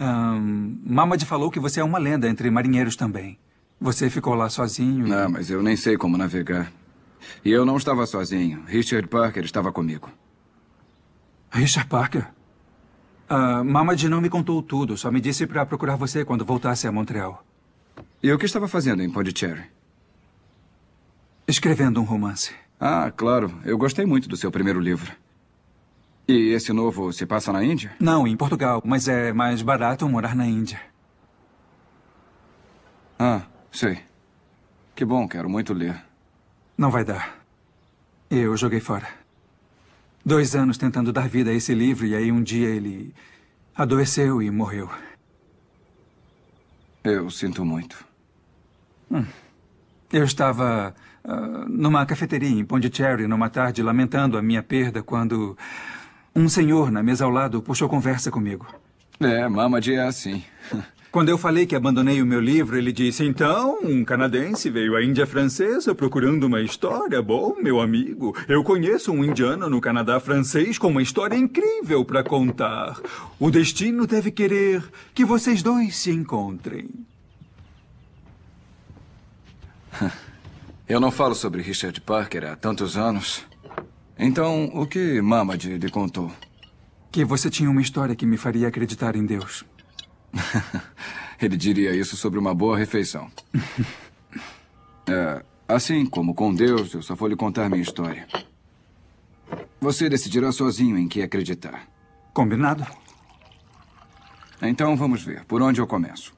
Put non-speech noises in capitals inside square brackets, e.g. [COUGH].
Um, [LAUGHS] Mamad falou que você é uma lenda entre marinheiros também. Você ficou lá sozinho. E... Não, mas eu nem sei como navegar. E eu não estava sozinho. Richard Parker estava comigo. Richard Parker? Uh, Mamad não me contou tudo. Só me disse para procurar você quando voltasse a Montreal. E o que estava fazendo em Pondicherry? Escrevendo um romance. Ah, claro. Eu gostei muito do seu primeiro livro. E esse novo se passa na Índia? Não, em Portugal, mas é mais barato morar na Índia. Ah, sei. Que bom, quero muito ler. Não vai dar. Eu joguei fora. Dois anos tentando dar vida a esse livro e aí um dia ele adoeceu e morreu. Eu sinto muito. Hum. Eu estava uh, numa cafeteria em Pondicherry numa tarde lamentando a minha perda quando um senhor na mesa ao lado puxou conversa comigo. É, de é assim. [LAUGHS] Quando eu falei que abandonei o meu livro, ele disse: Então, um canadense veio à Índia Francesa procurando uma história. Bom, meu amigo, eu conheço um indiano no Canadá francês com uma história incrível para contar. O destino deve querer que vocês dois se encontrem. [LAUGHS] Eu não falo sobre Richard Parker há tantos anos. Então, o que Mamad lhe contou? Que você tinha uma história que me faria acreditar em Deus. [LAUGHS] Ele diria isso sobre uma boa refeição. [LAUGHS] É, assim como com Deus, eu só vou lhe contar minha história. Você decidirá sozinho em que acreditar. Combinado? Então vamos ver, por onde eu começo?